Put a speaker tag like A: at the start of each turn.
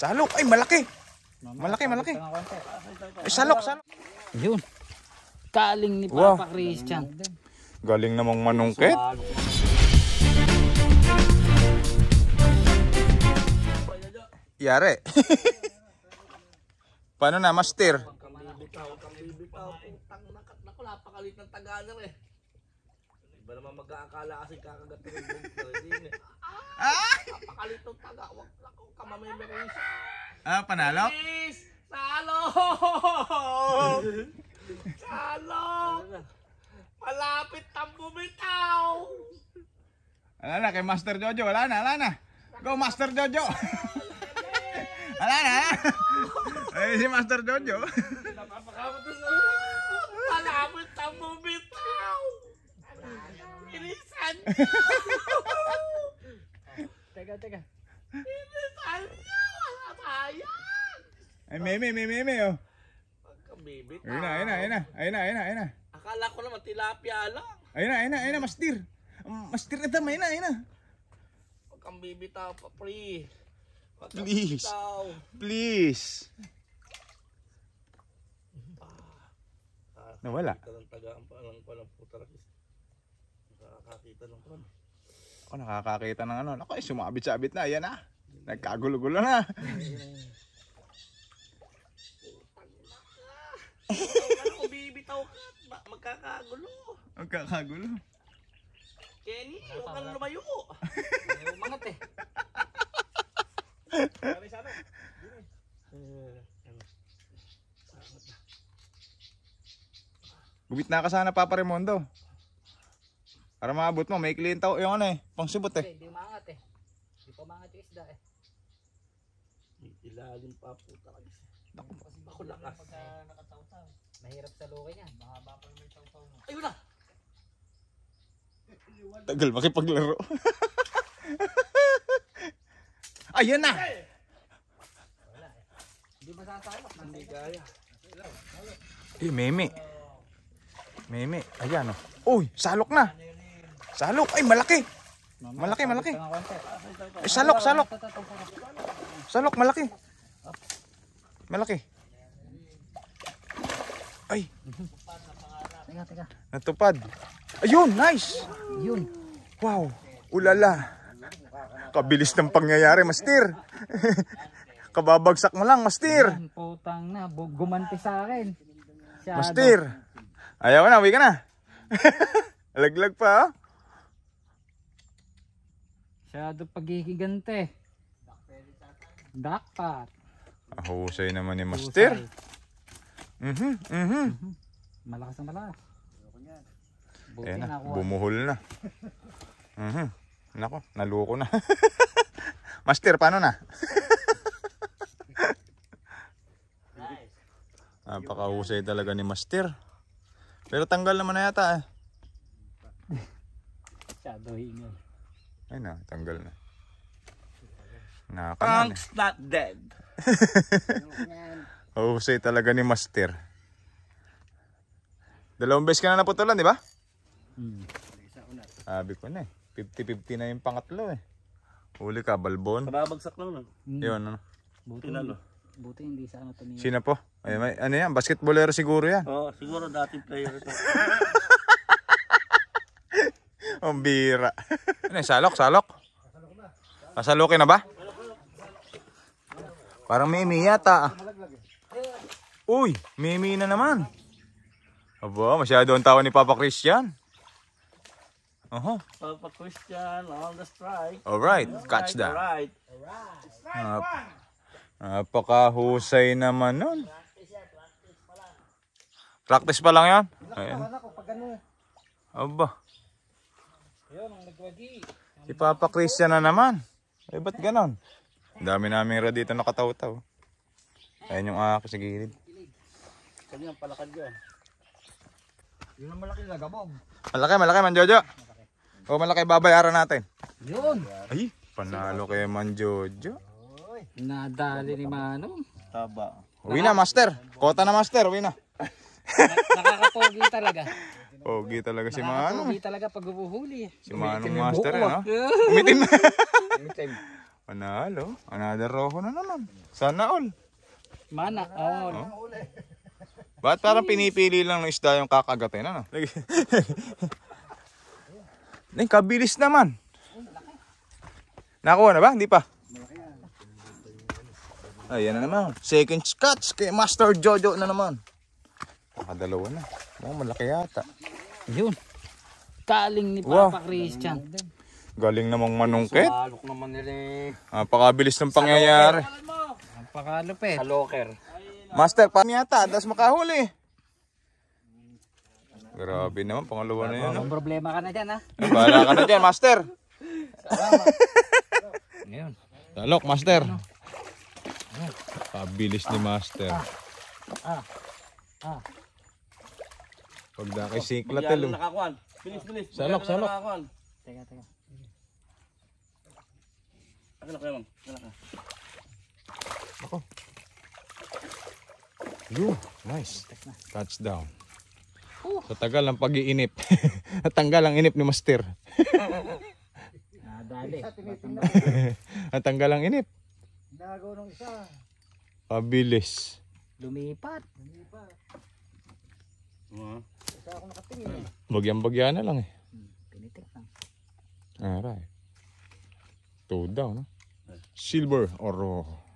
A: Salok. Ay, malaki. Mama, malaki, malaki. Ay, salok, salok. Yun. Galing ni Papa wow. Christian. Galing namang manungkit. Yare. Paano na, master? Napakalit ng taganer eh. Iba naman mag-aakala kasi kakagat ng eh. Ah! Ah, panalo? Salo! Salo! Malapit ang bumitaw! Wala na, kay Master Jojo. Wala na, wala na. Go, Master Jojo! wala na, Ay, si Master Jojo. Malapit ang bumitaw! Bilisan! Ay, meme, meme, meme, oh. Pagkabibit. Ayun na, ayun na, ayun na, ayun na, ayun na, ayun na. Akala ko naman tilapia lang. Ayun na, ayun na, ayun na, mastir. Mm, mastir na tama, ayun na, ayun na. Huwag kang bibitaw pa, Please. Please. Ah, Nawala. Nakakakita ng tagaan pa lang pa ng puta. Nakakakita ng pan. Ako nakakakita ng ano. Ako, eh, sumabit-sabit na. Ayan na. Nagkagulo-gulo na. Ikaw magkakagulo. Magkakagulo. Kenny, huwag ka na lumayo. Ayaw umangat eh. Pare sa ano? Gubit na ka sana Papa Raimondo. Para maabot mo, may kliyente ako yung ano eh, pangsibot eh. Hindi umangat eh. Hindi pa umangat yung isda eh. Ilalim pa po talaga. Ako lakas. Pagka ah, nakataw-taw. Mahirap sa lukay niyan. Mahaba pa may tawtaw mo. Ayun na! Tagal makipaglaro. Ayun na! Wala eh. Hindi masasalok. Hindi gaya. Eh, meme. Meme. Ayan o. Oh. Uy, salok na. Salok. Ay, malaki. Malaki, malaki. Ay, salok, salok. Salok, malaki. Malaki. Ay. Teka, teka. Natupad. Ayun, nice. Yun. Wow. Ulala. Kabilis ng pangyayari, master. Kababagsak mo lang, master. Yan, putang na. Gumanti sa akin. Master. Ayaw na, uwi ka na. Laglag pa, ha? Oh. Masyado pagkikigante. Dakpat. Ahusay naman ni master. Husay. Mhm, mhm. Malakas ang malakas. Buti Ayan na, bumuhol na. mhm. hmm Nako, naluko na. Master, paano na? nice. Napakahusay talaga ni Master. Pero tanggal naman na yata eh. Masyado hingal. Ayun na, tanggal na. Nakanan Punk's eh. not dead. Mahusay talaga ni Master. Dalawang beses ka na naputulan, di ba? Hmm. Sabi ko na eh. 50-50 na yung pangatlo eh. Huli ka, balbon. Parabagsak lang na. Mm. Yun, ano? Buti, Pinalo. Buti hindi sa ano tumiyo. Sino po? Ay, may, ano yan? Basketballero siguro yan. Oo, oh, siguro dating player ito. Ang bira. ano yung salok, salok? Pasalokin na ba? Parang may yata. Ah. Uy, Mimi na naman. Aba, masyado ang tawa ni Papa Christian. Oho. Papa Christian all the strike. All Alright, catch that. Alright. Nap napakahusay naman nun. Practice pa lang yan? Ayan. Aba. Si Papa Christian na naman. Eh, ba't ganon? Ang dami namin dito nakatawa-tawa. Ayan yung ah, ako sa gilid. Kanyang palakad yun. Yun ang malaki lagabog. Malaki, malaki man Jojo. O oh, malaki babayaran natin. Yun. Ay, panalo kay man Jojo. Nadali ni mano Taba. Uwi na master. Kota na master, uwi na. Nakakapogi talaga. Pogi talaga si Manong. Pogi talaga pag ubuhuli. Si Manong master eh, no? Umitim na. Umitim. Panalo. Another roho na naman. Sana all. Mana all. Oh. Ba't parang pinipili lang ng isda yung kakagatin? Ano? Ay, kabilis naman. Nakuha na ba? Hindi pa. Ayan na naman. Second catch kay Master Jojo na naman. Nakadalawa na. Oh, malaki yata. Yun. Kaling ni Papa wow. Christian. Galing namang manungkit. Sumalok naman nila. Eh. Napakabilis ng pangyayari. Napakalupit. eh. Sa locker. Master, pa yata, das makahuli. Grabe naman, pangalawa na yan. Ang problema ka na dyan, ha? Bahala ka na dyan, master. Talok, master. Ano? Pabilis ni master. Ah. Ah. Pag ah. nakisiklat, talo. Bilis, bilis. Salok, salok. Teka, teka. Akalak na, ma'am. Akalak na. Ako. Yun, nice. Touchdown. Tatagal ang pag-iinip. Natanggal ang inip ni Master. Nadali. Natanggal ang inip. Nagaw ng isa. Pabilis. Lumipat. Lumipat. Uh -huh. Isa Bagyan-bagyan na lang eh. Pinitik lang. Alright. Two down. Silver or...